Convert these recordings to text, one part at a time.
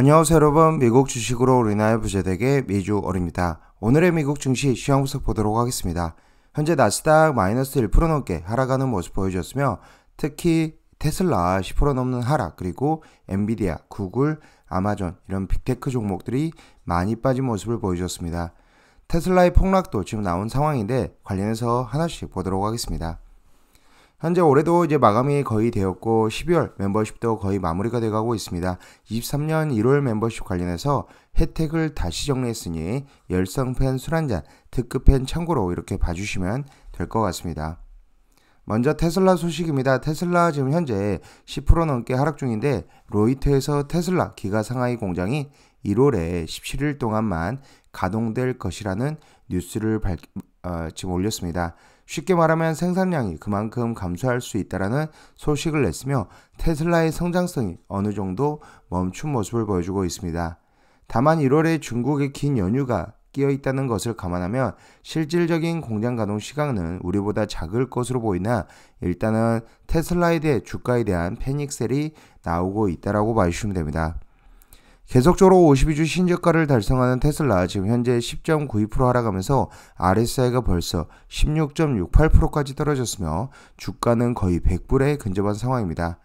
안녕하세요 여러분 미국 주식으로 우리나라 부자되게 미주 어입니다 오늘의 미국 증시 시황 분석 보도록 하겠습니다. 현재 나스닥 마이너스 1% 넘게 하락하는 모습 보여줬으며 특히 테슬라 10% 넘는 하락 그리고 엔비디아, 구글, 아마존 이런 빅테크 종목들이 많이 빠진 모습을 보여줬습니다. 테슬라의 폭락도 지금 나온 상황인데 관련해서 하나씩 보도록 하겠습니다. 현재 올해도 이제 마감이 거의 되었고 12월 멤버십도 거의 마무리가 돼가고 있습니다. 23년 1월 멤버십 관련해서 혜택을 다시 정리했으니 열성팬술 한잔, 특급팬 참고로 이렇게 봐주시면 될 것 같습니다. 먼저 테슬라 소식입니다. 테슬라 지금 현재 10% 넘게 하락 중인데 로이터에서 테슬라 기가 상하이 공장이 1월에 17일 동안만 가동될 것이라는 뉴스를 밝, 어, 지금 올렸습니다. 쉽게 말하면 생산량이 그만큼 감소할 수 있다라는 소식을 냈으며 테슬라의 성장성이 어느 정도 멈춘 모습을 보여주고 있습니다. 다만 1월에 중국의 긴 연휴가 끼어 있다는 것을 감안하면 실질적인 공장 가동 시간은 우리보다 작을 것으로 보이나 일단은 테슬라에 대해 주가에 대한 패닉셀이 나오고 있다라고 봐주시면 됩니다. 계속적으로 52주 신저가를 달성하는 테슬라 지금 현재 10.92% 하락하면서 RSI가 벌써 16.68%까지 떨어졌으며 주가는 거의 100불에 근접한 상황입니다.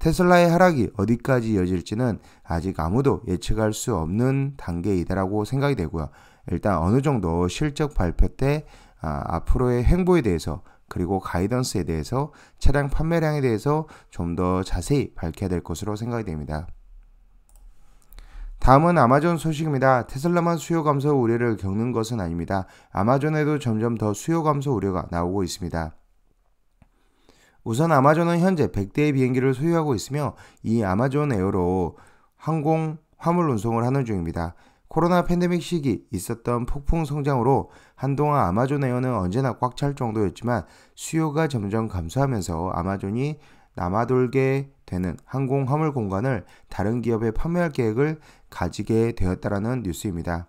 테슬라의 하락이 어디까지 이어질지는 아직 아무도 예측할 수 없는 단계이다라고 생각이 되고요. 일단 어느 정도 실적 발표 때 아, 앞으로의 행보에 대해서 그리고 가이던스에 대해서 차량 판매량에 대해서 좀 더 자세히 밝혀야 될 것으로 생각이 됩니다. 다음은 아마존 소식입니다. 테슬라만 수요 감소 우려를 겪는 것은 아닙니다. 아마존에도 점점 더 수요 감소 우려가 나오고 있습니다. 우선 아마존은 현재 100대의 비행기를 소유하고 있으며 이 아마존 에어로 항공 화물 운송을 하는 중입니다. 코로나 팬데믹 시기 있었던 폭풍 성장으로 한동안 아마존 에어는 언제나 꽉 찰 정도였지만 수요가 점점 감소하면서 아마존이 남아돌게 되는 항공 화물 공간을 다른 기업에 판매할 계획을 가지게 되었다라는 뉴스입니다.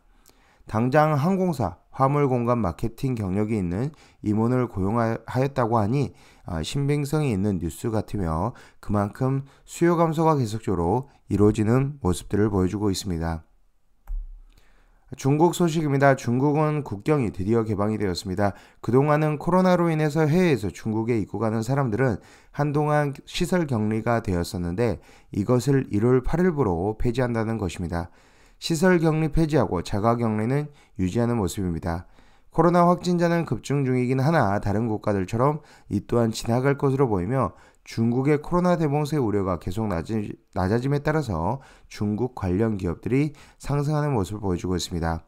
당장 항공사, 화물공간 마케팅 경력이 있는 임원을 고용하였다고 하니 아, 신빙성이 있는 뉴스 같으며 그만큼 수요 감소가 계속적으로 이루어지는 모습들을 보여주고 있습니다. 중국 소식입니다. 중국은 국경이 드디어 개방이 되었습니다. 그동안은 코로나로 인해서 해외에서 중국에 입국하는 사람들은 한동안 시설 격리가 되었었는데 이것을 1월 8일부로 폐지한다는 것입니다. 시설 격리 폐지하고 자가 격리는 유지하는 모습입니다. 코로나 확진자는 급증 중이긴 하나 다른 국가들처럼 이 또한 지나갈 것으로 보이며 중국의 코로나 대봉쇄 우려가 계속 낮아짐에 따라서 중국 관련 기업들이 상승하는 모습을 보여주고 있습니다.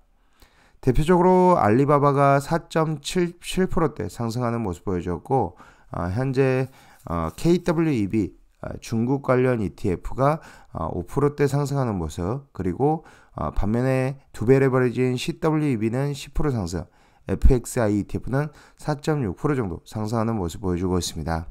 대표적으로 알리바바가 4.77%대 상승하는 모습 보여주고 어, 현재 어, KWEB 어, 중국 관련 ETF가 5%대 어, 상승하는 모습 그리고 어, 반면에 두배 레버리지인 CWEB는 10% 상승, FXI ETF는 4.6% 정도 상승하는 모습 보여주고 있습니다.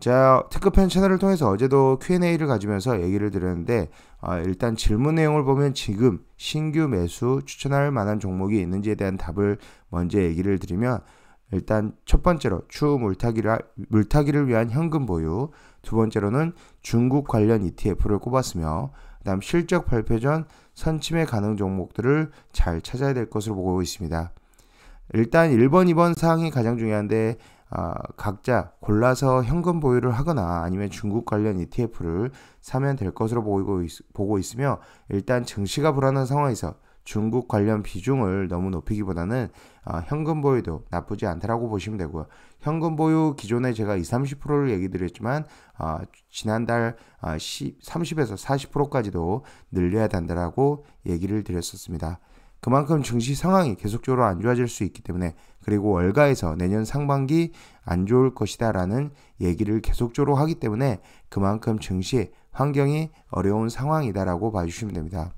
자, 특급팬 채널을 통해서 어제도 Q&A를 가지면서 얘기를 드렸는데 어, 일단 질문 내용을 보면 지금 신규 매수 추천할 만한 종목이 있는지에 대한 답을 먼저 얘기를 드리면 일단 첫 번째로 추후 물타기라, 물타기를 위한 현금 보유, 두 번째로는 중국 관련 ETF를 꼽았으며 그다음 실적 발표 전 선침의 가능 종목들을 잘 찾아야 될 것으로 보고 있습니다. 일단 1번, 2번 사항이 가장 중요한데 아, 각자 골라서 현금 보유를 하거나 아니면 중국 관련 ETF를 사면 될 것으로 보이고 있, 보고 있으며 일단 증시가 불안한 상황에서 중국 관련 비중을 너무 높이기보다는 아, 현금 보유도 나쁘지 않다라고 보시면 되고요. 현금 보유 기존에 제가 20, 30%를 얘기 드렸지만 아, 지난달 아, 10, 30에서 40%까지도 늘려야 된다라고 얘기를 드렸었습니다. 그만큼 증시 상황이 계속적으로 안 좋아질 수 있기 때문에 그리고 월가에서 내년 상반기 안 좋을 것이다라는 얘기를 계속적으로 하기 때문에 그만큼 증시 환경이 어려운 상황이다라고 봐주시면 됩니다.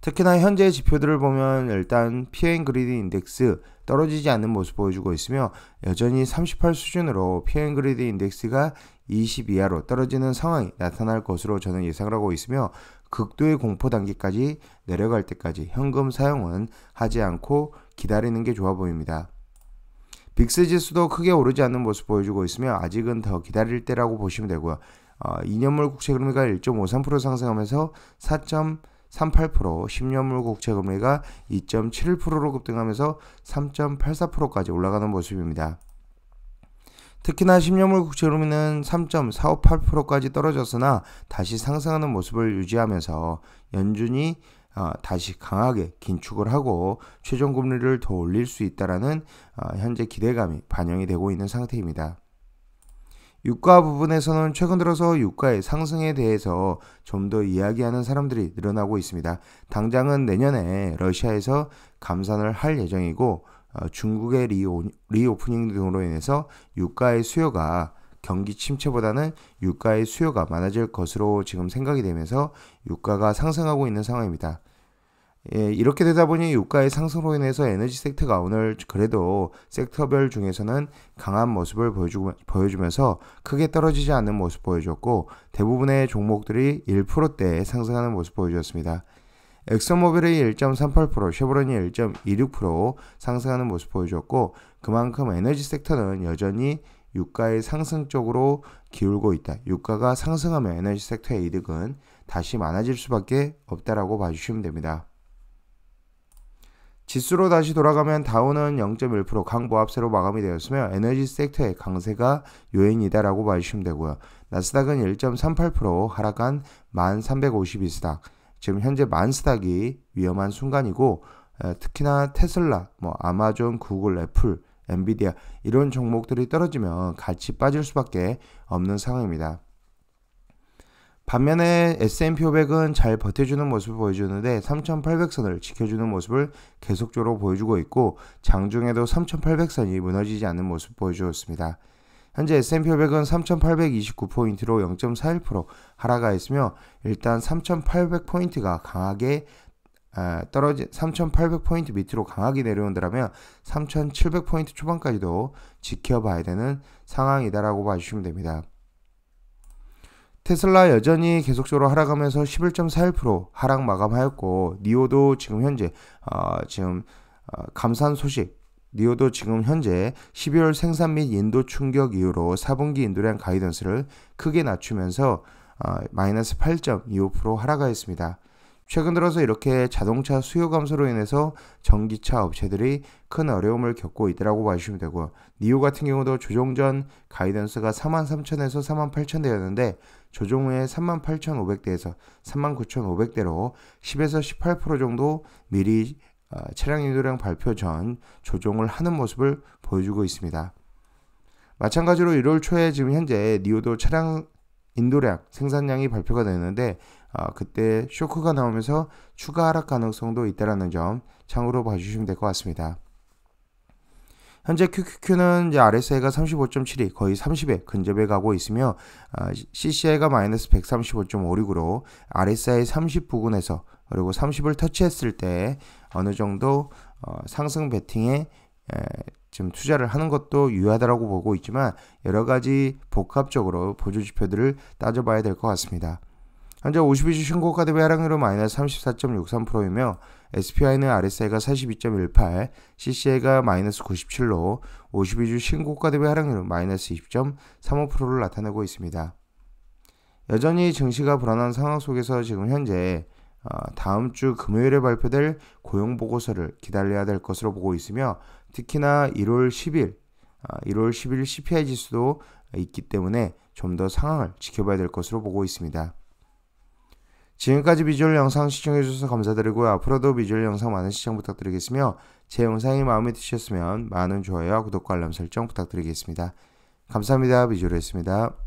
특히나 현재 지표들을 보면 일단 PN 그리드 인덱스 떨어지지 않는 모습 보여주고 있으며 여전히 38 수준으로 PN 그리드 인덱스가 20 이하로 떨어지는 상황이 나타날 것으로 저는 예상을 하고 있으며 극도의 공포 단계까지 내려갈 때까지 현금 사용은 하지 않고 기다리는 게 좋아 보입니다. 빅스 지수도 크게 오르지 않는 모습 보여주고 있으며 아직은 더 기다릴 때라고 보시면 되고요. 어, 2년물 국채금리가 1.53% 상승하면서 4.38% 10년물 국채금리가 2.71%로 급등하면서 3.84%까지 올라가는 모습입니다. 특히나 10년물 국채로미는 3.458%까지 떨어졌으나 다시 상승하는 모습을 유지하면서 연준이 어, 다시 강하게 긴축을 하고 최종 금리를 더 올릴 수있다는 어, 현재 기대감이 반영이 되고 있는 상태입니다. 유가 부분에서는 최근 들어서 유가의 상승에 대해서 좀 더 이야기하는 사람들이 늘어나고 있습니다. 당장은 내년에 러시아에서 감산을 할 예정이고 어, 중국의 리오, 프닝 등으로 인해서 유가의 수요가 경기 침체보다는 유가의 수요가 많아질 것으로 지금 생각이 되면서 유가가 상승하고 있는 상황입니다. 예, 이렇게 되다 보니 유가의 상승으로 인해서 에너지 섹터가 오늘 그래도 섹터별 중에서는 강한 모습을 보여주, 면서 크게 떨어지지 않는 모습 보여줬고 대부분의 종목들이 1%대에 상승하는 모습 보여주었습니다. 엑소모빌의 1.38%, 쉐보론이 1.26% 상승하는 모습 보여줬고 그만큼 에너지 섹터는 여전히 유가의 상승 쪽으로 기울고 있다. 유가가 상승하면 에너지 섹터의 이득은 다시 많아질 수밖에 없다라고 봐주시면 됩니다. 지수로 다시 돌아가면 다우는 0.1% 강보합세로 마감이 되었으며 에너지 섹터의 강세가 요인이다라고 봐주시면 되고요. 나스닥은 1.38% 하락한 1352스닥, 지금 현재 만스닥이 위험한 순간이고 특히나 테슬라, 뭐 아마존, 구글, 애플, 엔비디아 이런 종목들이 떨어지면 같이 빠질 수밖에 없는 상황입니다. 반면에 S&P 500은 잘 버텨주는 모습을 보여주는데 3,800선을 지켜주는 모습을 계속적으로 보여주고 있고 장중에도 3,800선이 무너지지 않는 모습 보여주었습니다. 현재 S&P 500은 3,829포인트로 0.41% 하락하였으며 일단 3,800포인트가 강하게 아, 떨어진 3,800포인트 밑으로 강하게 내려온다면 3,700포인트 초반까지도 지켜봐야 되는 상황이다라고 봐주시면 됩니다. 테슬라 여전히 계속적으로 하락하면서 11.41% 하락 마감하였고 니오도 지금 현재 어, 지금 어, 감산 소식 니오도 지금 현재 12월 생산 및 인도 충격 이후로 4분기 인도량 가이던스를 크게 낮추면서 어, 마이너스 8.25% 하락하였습니다. 최근 들어서 이렇게 자동차 수요 감소로 인해서 전기차 업체들이 큰 어려움을 겪고 있다고 봐주시면 되고 니오 같은 경우도 조정 전 가이던스가 43,000에서 48,000대였는데 조정 후에 38,500대에서 39,500대로 10에서 18% 정도 미리 아, 차량 인도량 발표 전 조정을 하는 모습을 보여주고 있습니다. 마찬가지로 1월 초에 지금 현재 니오도 차량 인도량 생산량이 발표가 되는데 어, 아, 그때 쇼크가 나오면서 추가 하락 가능성도 있다라는 점 참고로 봐주시면 될 것 같습니다. 현재 QQQ는 이제 RSI가 35.72 거의 30에 근접해 가고 있으며 어, 아, CCI가 마이너스 135.56으로 RSI 30 부근에서 그리고 30을 터치했을 때 어느 정도 어, 상승 베팅에 에, 지금 투자를 하는 것도 유효하다라고 보고 있지만 여러 가지 복합적으로 보조 지표들을 따져봐야 될 것 같습니다. 현재 52주 신고가 대비 하락률은 마이너스 34.63%이며 SPI는 RSI가 42.18, CCI가 마이너스 97로 52주 신고가 대비 하락률은 마이너스 20.35%를 나타내고 있습니다. 여전히 증시가 불안한 상황 속에서 지금 현재 어, 다음 주 금요일에 발표될 고용보고서를 기다려야 될 것으로 보고 있으며 특히나 1월 10일, 1월 어, 10일 CPI 지수도 있기 때문에 좀 더 상황을 지켜봐야 될 것으로 보고 있습니다. 지금까지 비주얼 영상 시청해주셔서 감사드리고요. 앞으로도 비주얼 영상 많은 시청 부탁드리겠으며 제 영상이 마음에 드셨으면 많은 좋아요와 구독과 알람 설정 부탁드리겠습니다. 감사합니다. 비주얼이었습니다.